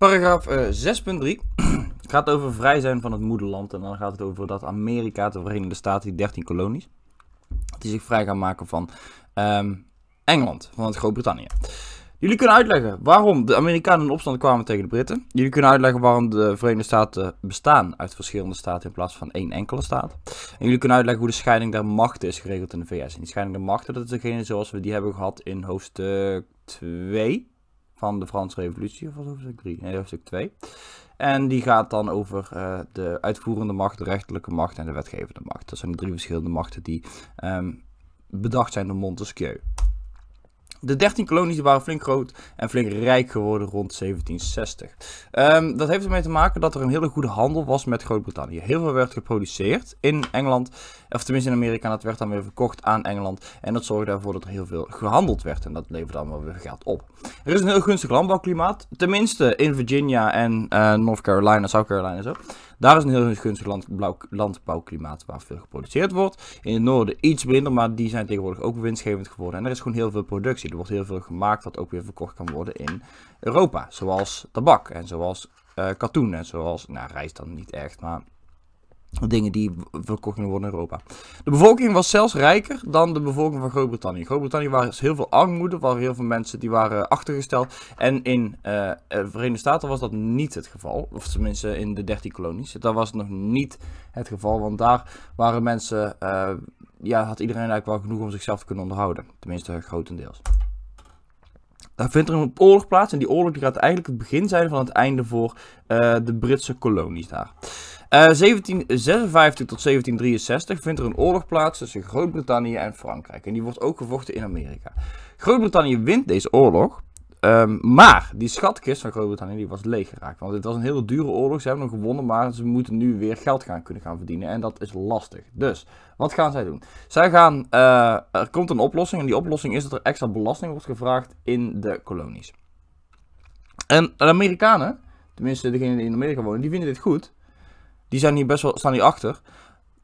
Paragraaf uh, eh, 6.3 gaat over vrij zijn van het moederland. En dan gaat het over dat Amerika, de Verenigde Staten, die 13 kolonies, die zich vrij gaan maken van ehm, Engeland, van Groot-Brittannië. Jullie kunnen uitleggen waarom de Amerikanen in opstand kwamen tegen de Britten. Jullie kunnen uitleggen waarom de Verenigde Staten bestaan uit verschillende staten in plaats van één enkele staat. En jullie kunnen uitleggen hoe de scheiding der machten is geregeld in de VS. En die scheiding der machten, dat is degene zoals we die hebben gehad in hoofdstuk 2 van de Franse Revolutie, of was hoofdstuk 3? Nee, hoofdstuk 2. En die gaat dan over eh, de uitvoerende macht, de rechterlijke macht en de wetgevende macht. Dat zijn de drie verschillende machten die ehm, bedacht zijn door Montesquieu. De 13 kolonies waren flink groot en flink rijk geworden rond 1760. Ehm, dat heeft ermee te maken dat er een hele goede handel was met Groot-Brittannië. Heel veel werd geproduceerd in Engeland, of tenminste in Amerika, en dat werd dan weer verkocht aan Engeland. En dat zorgde ervoor dat er heel veel gehandeld werd en dat leverde allemaal weer geld op. Er is een heel gunstig landbouwklimaat, tenminste in Virginia en eh, North Carolina, South Carolina zo. Daar is een heel gunstig blauw, landbouwklimaat waar veel geproduceerd wordt. In het noorden iets minder, maar die zijn tegenwoordig ook winstgevend geworden. En er is gewoon heel veel productie. Er wordt heel veel gemaakt wat ook weer verkocht kan worden in Europa. Zoals tabak en zoals eh, katoen en zoals, nou rijst dan niet echt, maar dingen die verkocht werden worden in Europa. De bevolking was zelfs rijker dan de bevolking van Groot-Brittannië. Groot-Brittannië was heel veel armoede, waren heel veel mensen die waren achtergesteld. En in de eh, eh, Verenigde Staten was dat niet het geval. Of tenminste in de 13 kolonies. Dat was nog niet het geval, want daar waren mensen, eh, ja, had iedereen eigenlijk wel genoeg om zichzelf te kunnen onderhouden. Tenminste grotendeels daar vindt er een oorlog plaats. En die oorlog die gaat eigenlijk het begin zijn van het einde voor eh, de Britse kolonies daar. 1756 eh, tot 1763 vindt er een oorlog plaats tussen Groot-Brittannië en Frankrijk. En die wordt ook gevochten in Amerika. Groot-Brittannië wint deze oorlog. Ehm, maar die schatkist van Groot-Brittannië was leeg geraakt, Want het was een hele dure oorlog. Ze hebben hem gewonnen, maar ze moeten nu weer geld gaan kunnen gaan verdienen. En dat is lastig. Dus, wat gaan zij doen? Zij gaan, eh, er komt een oplossing. En die oplossing is dat er extra belasting wordt gevraagd in de kolonies. En de Amerikanen, tenminste degenen die in Amerika wonen, die vinden dit goed. Die zijn hier best wel, staan hier achter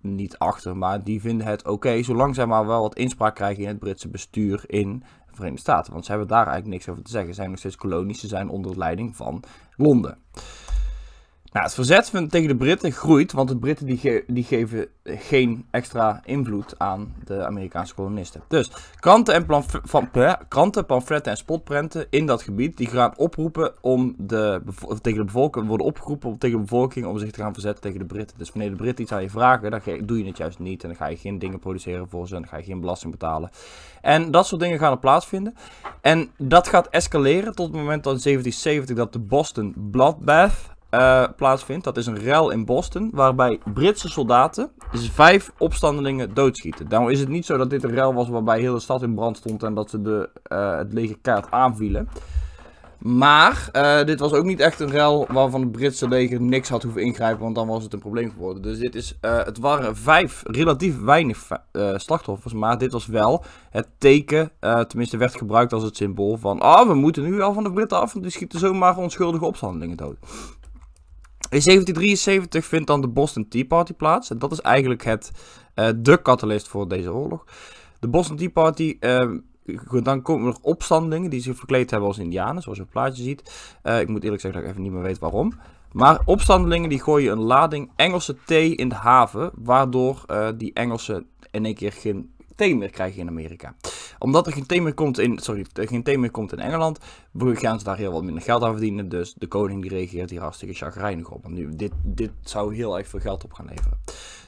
niet achter, maar die vinden het oké, zolang zij maar wel wat inspraak krijgen in het Britse bestuur, in Verenigde Staten. Want ze hebben daar eigenlijk niks over te zeggen. Ze zijn nog steeds kolonies, ze zijn onder leiding van Londen. Nou, het verzet tegen de Britten groeit, want de Britten die, die geven geen extra invloed aan de Amerikaanse kolonisten. Dus kranten, en kranten pamfletten en spotprenten in dat gebied, die gaan oproepen om de, tegen de bevolking, worden opgeroepen om, tegen de bevolking om zich te gaan verzetten tegen de Britten. Dus wanneer de Britten iets aan je vragen, dan doe je het juist niet. En dan ga je geen dingen produceren voor ze en dan ga je geen belasting betalen. En dat soort dingen gaan er plaatsvinden. En dat gaat escaleren tot het moment dat in 1770 dat de Boston Bloodbath uh, plaatsvindt. Dat is een rel in Boston, waarbij Britse soldaten vijf opstandelingen doodschieten. Nou is het niet zo dat dit een rel was waarbij heel de stad in brand stond en dat ze de, uh, het kaart aanvielen. Maar eh, dit was ook niet echt een rel waarvan het Britse leger niks had hoeven ingrijpen, want dan was het een probleem geworden. Dus dit is, het waren vijf relatief weinig slachtoffers, maar dit was wel het teken, tenminste werd gebruikt als het symbool van, ah, we moeten nu wel van de Britten af, want die schieten zomaar onschuldige opstandelingen dood. In 1773 vindt dan de Boston Tea Party plaats. En dat is eigenlijk het, eh, de catalyst voor deze oorlog. De Boston Tea Party ehm, dan komen er opstandelingen die zich verkleed hebben als indianen, zoals je op het plaatje ziet. Eh, ik moet eerlijk zeggen dat ik even niet meer weet waarom. Maar opstandelingen die gooien een lading Engelse thee in de haven, waardoor eh, die Engelsen in één keer geen thee meer krijgen in Amerika. Omdat er geen thee meer komt in, sorry, geen thee komt in Engeland, gaan ze daar heel wat minder geld aan verdienen. Dus de koning die reageert hier hartstikke chagrijnig op. Want nu, dit, dit zou heel erg veel geld op gaan leveren.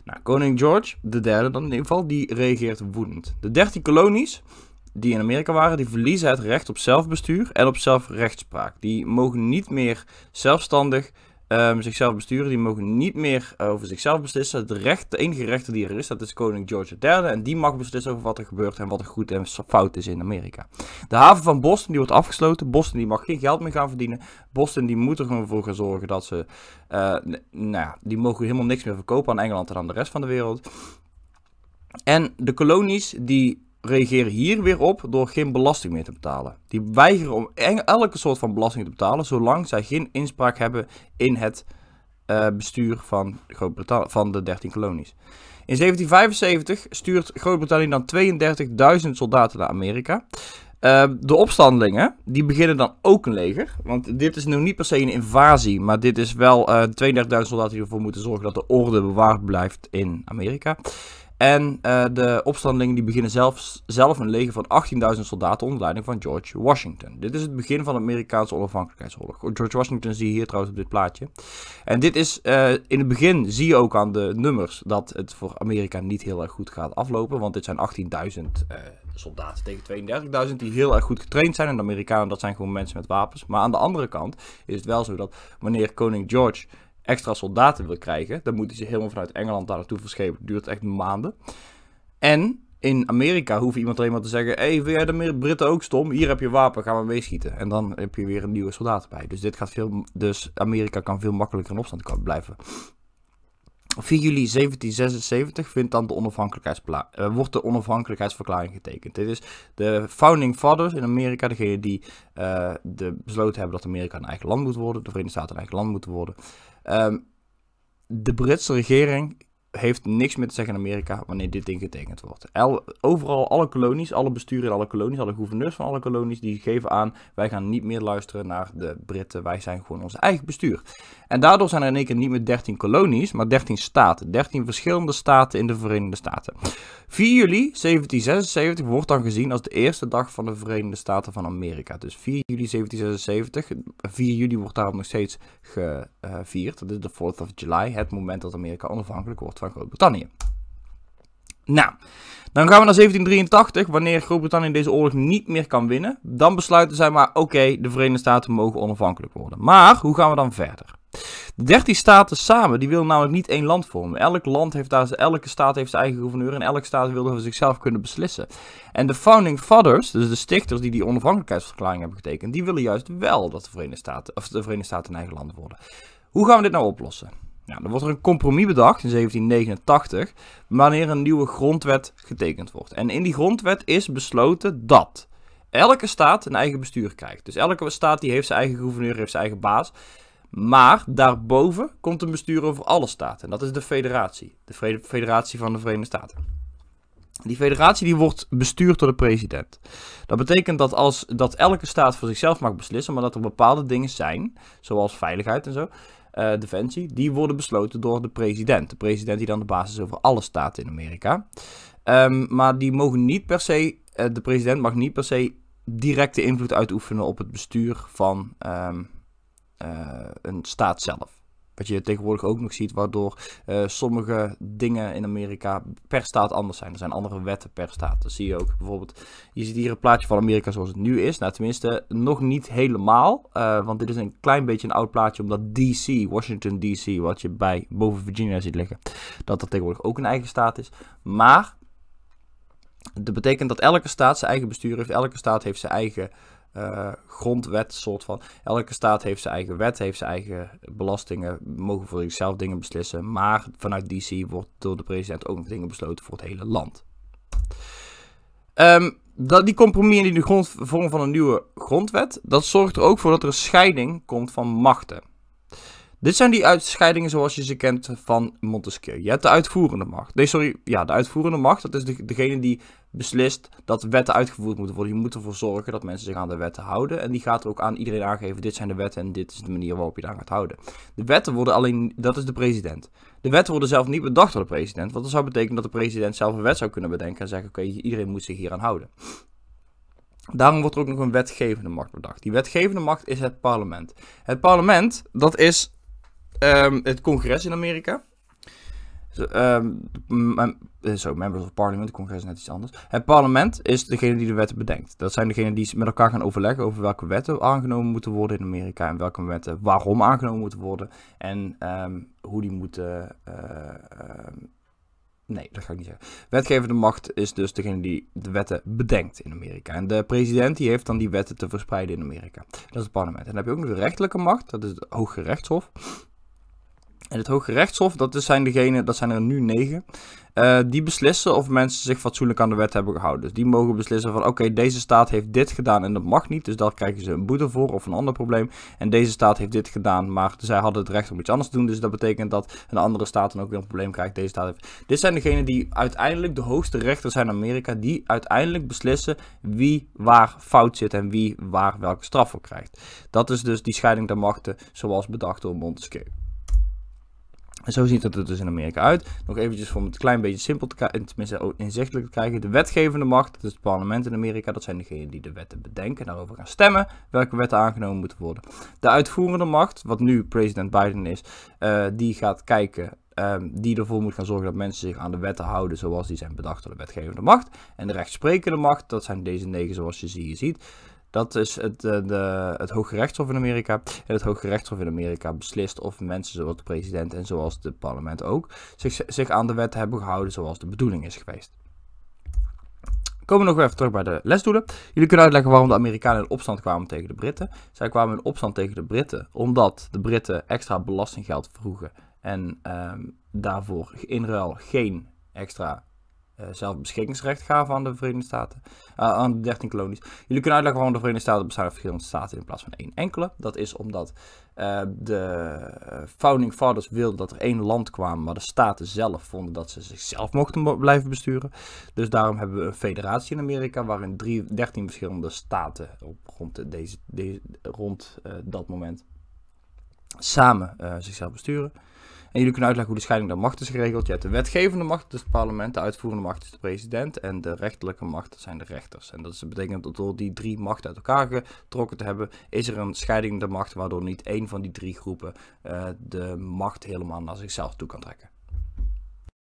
Nou, koning George III dan in ieder geval, die reageert woedend. De dertien kolonies die in Amerika waren, die verliezen het recht op zelfbestuur en op zelfrechtspraak. Die mogen niet meer zelfstandig Ehm, zichzelf besturen. Die mogen niet meer eh, over zichzelf beslissen. Het recht, de enige rechter die er is, dat is koning George III. En die mag beslissen over wat er gebeurt en wat er goed en fout is in Amerika. De haven van Boston die wordt afgesloten. Boston die mag geen geld meer gaan verdienen. Boston die moet er gewoon voor gaan zorgen dat ze... Eh, nou ja, die mogen helemaal niks meer verkopen aan Engeland en aan de rest van de wereld. En de kolonies die reageren hier weer op door geen belasting meer te betalen. Die weigeren om elke soort van belasting te betalen, zolang zij geen inspraak hebben in het eh, bestuur van, van de 13 kolonies. In 1775 stuurt Groot-Brittannië dan 32.000 soldaten naar Amerika. Eh, de opstandelingen, die beginnen dan ook een leger. Want dit is nu niet per se een invasie, maar dit is wel 32.000 eh, soldaten die ervoor moeten zorgen dat de orde bewaard blijft in Amerika. En eh, de opstandelingen die beginnen zelfs, zelf een leger van 18.000 soldaten onder leiding van George Washington. Dit is het begin van de Amerikaanse onafhankelijkheidsoorlog. George Washington zie je hier trouwens op dit plaatje. En dit is, eh, in het begin zie je ook aan de nummers dat het voor Amerika niet heel erg goed gaat aflopen. Want dit zijn 18.000 eh, soldaten tegen 32.000 die heel erg goed getraind zijn. En de Amerikanen dat zijn gewoon mensen met wapens. Maar aan de andere kant is het wel zo dat wanneer koning George extra soldaten wil krijgen, dan moeten ze helemaal vanuit Engeland daar naartoe verschepen. Dat duurt echt maanden. En in Amerika hoeft iemand alleen maar te zeggen: hey, wil jij de Britten ook stom? Hier heb je wapen, gaan we meeschieten. En dan heb je weer een nieuwe soldaat bij. Dus dit gaat veel. Dus Amerika kan veel makkelijker in opstand blijven. 4 juli 1776 vindt dan de eh, wordt de onafhankelijkheidsverklaring getekend. Dit is de founding fathers in Amerika, degene die eh, de besloten hebben dat Amerika een eigen land moet worden, de Verenigde Staten een eigen land moeten worden. Ehm, de Britse regering heeft niks meer te zeggen in Amerika wanneer dit ding getekend wordt. overal alle kolonies, alle besturen in alle kolonies, alle gouverneurs van alle kolonies, die geven aan, wij gaan niet meer luisteren naar de Britten, wij zijn gewoon ons eigen bestuur. En daardoor zijn er in één keer niet meer 13 kolonies, maar 13 staten. 13 verschillende staten in de Verenigde Staten. 4 juli 1776 wordt dan gezien als de eerste dag van de Verenigde Staten van Amerika. Dus 4 juli 1776, 4 juli wordt daar nog steeds gevierd. Dat is de 4th of July, het moment dat Amerika onafhankelijk wordt van Groot-Brittannië. Nou, dan gaan we naar 1783, wanneer Groot-Brittannië deze oorlog niet meer kan winnen. Dan besluiten zij maar, oké, de Verenigde Staten mogen onafhankelijk worden. Maar, hoe gaan we dan verder? De 13 staten samen, die willen namelijk niet één land vormen. Elk land heeft daar, elke staat heeft zijn eigen gouverneur en elke staat wilde voor zichzelf kunnen beslissen. En de founding fathers, dus de stichters die die onafhankelijkheidsverklaring hebben getekend, die willen juist wel dat de Verenigde Staten, of de Verenigde Staten een eigen land worden. Hoe gaan we dit nou oplossen? dan wordt er een compromis bedacht in 1789, wanneer een nieuwe grondwet getekend wordt. En in die grondwet is besloten dat elke staat een eigen bestuur krijgt. Dus elke staat die heeft zijn eigen gouverneur, heeft zijn eigen baas. Maar daarboven komt een bestuur over alle staten. En dat is de federatie. De federatie van de Verenigde Staten. Die federatie die wordt bestuurd door de president. Dat betekent dat, als, dat elke staat voor zichzelf mag beslissen, maar dat er bepaalde dingen zijn, zoals veiligheid en zo, eh, defensie, die worden besloten door de president. De president die dan de basis over alle staten in Amerika. Ehm, maar die mogen niet per se, eh, de president mag niet per se directe invloed uitoefenen op het bestuur van ehm, eh, een staat zelf. Wat je tegenwoordig ook nog ziet, waardoor eh, sommige dingen in Amerika per staat anders zijn. Er zijn andere wetten per staat. Dat zie je ook bijvoorbeeld. Je ziet hier een plaatje van Amerika zoals het nu is. Nou, tenminste, nog niet helemaal. Eh, want dit is een klein beetje een oud plaatje, omdat DC, Washington DC, wat je bij boven Virginia ziet liggen, dat dat tegenwoordig ook een eigen staat is. Maar. Dat betekent dat elke staat zijn eigen bestuur heeft, elke staat heeft zijn eigen eh, grondwet soort van. Elke staat heeft zijn eigen wet, heeft zijn eigen belastingen, mogen voor zichzelf dingen beslissen. Maar vanuit DC wordt door de president ook nog dingen besloten voor het hele land. Ehm, dat, die compromis in de grond, vorm van een nieuwe grondwet, dat zorgt er ook voor dat er een scheiding komt van machten. Dit zijn die uitscheidingen zoals je ze kent van Montesquieu. Je hebt de uitvoerende macht. Nee, sorry, ja, de uitvoerende macht, dat is degene die beslist dat wetten uitgevoerd moeten worden. Je moet ervoor zorgen dat mensen zich aan de wetten houden. En die gaat er ook aan iedereen aangeven, dit zijn de wetten en dit is de manier waarop je daar gaat houden. De wetten worden alleen, dat is de president. De wetten worden zelf niet bedacht door de president. Want dat zou betekenen dat de president zelf een wet zou kunnen bedenken en zeggen, oké, iedereen moet zich hier aan houden. Daarom wordt er ook nog een wetgevende macht bedacht. Die wetgevende macht is het parlement. Het parlement, dat is Ehm, het congres in Amerika. Ehm, eh, zo, members of parliament, het congres is net iets anders. Het parlement is degene die de wetten bedenkt. Dat zijn degenen die met elkaar gaan overleggen over welke wetten aangenomen moeten worden in Amerika. En welke wetten waarom aangenomen moeten worden. En ehm, hoe die moeten... Eh, nee, dat ga ik niet zeggen. Wetgevende macht is dus degene die de wetten bedenkt in Amerika. En de president die heeft dan die wetten te verspreiden in Amerika. Dat is het parlement. En dan heb je ook nog de rechterlijke macht, dat is het rechtshof. En het Hoge Rechtshof, dat zijn, degene, dat zijn er nu negen, eh, die beslissen of mensen zich fatsoenlijk aan de wet hebben gehouden. Dus die mogen beslissen van oké, deze staat heeft dit gedaan en dat mag niet, dus daar krijgen ze een boete voor of een ander probleem. En deze staat heeft dit gedaan, maar zij hadden het recht om iets anders te doen, dus dat betekent dat een andere staat dan ook weer een probleem krijgt. Deze staat heeft... Dit zijn degenen die uiteindelijk de hoogste rechters zijn in Amerika, die uiteindelijk beslissen wie waar fout zit en wie waar welke straf voor krijgt. Dat is dus die scheiding der machten zoals bedacht door Montesquieu. En zo ziet het er dus in Amerika uit. Nog eventjes om het een klein beetje simpel te tenminste oh, inzichtelijk te krijgen. De wetgevende macht, dus het parlement in Amerika, dat zijn degenen die de wetten bedenken en daarover gaan stemmen, welke wetten aangenomen moeten worden. De uitvoerende macht, wat nu president Biden is, eh, die gaat kijken ehm, die ervoor moet gaan zorgen dat mensen zich aan de wetten houden zoals die zijn bedacht door de wetgevende macht. En de rechtsprekende macht, dat zijn deze negen zoals je, hier je ziet. Dat is het, eh, de, het Hoge Rechtshof in Amerika. En het Hoge Rechtshof in Amerika beslist of mensen zoals de president en zoals het parlement ook zich, zich aan de wet hebben gehouden zoals de bedoeling is geweest. Komen we nog even terug bij de lesdoelen. Jullie kunnen uitleggen waarom de Amerikanen in opstand kwamen tegen de Britten. Zij kwamen in opstand tegen de Britten omdat de Britten extra belastinggeld vroegen en ehm, daarvoor in ruil geen extra eh, zelfbeschikkingsrecht gaven aan de Verenigde Staten, eh, aan de 13 kolonies. Jullie kunnen uitleggen waarom de Verenigde Staten bestaan uit verschillende staten in plaats van één enkele. Dat is omdat eh, de Founding Fathers wilden dat er één land kwam, maar de staten zelf vonden dat ze zichzelf mochten blijven besturen. Dus daarom hebben we een federatie in Amerika waarin drie, 13 verschillende staten op rond, deze rond dat moment samen zichzelf besturen. En jullie kunnen uitleggen hoe de scheiding der macht is geregeld. Je hebt de wetgevende macht, dus het parlement, de uitvoerende macht is dus de president en de rechterlijke macht, zijn de rechters. En dat betekent dat door die drie machten uit elkaar getrokken te hebben, is er een scheiding der macht waardoor niet één van die drie groepen eh, de macht helemaal naar zichzelf toe kan trekken.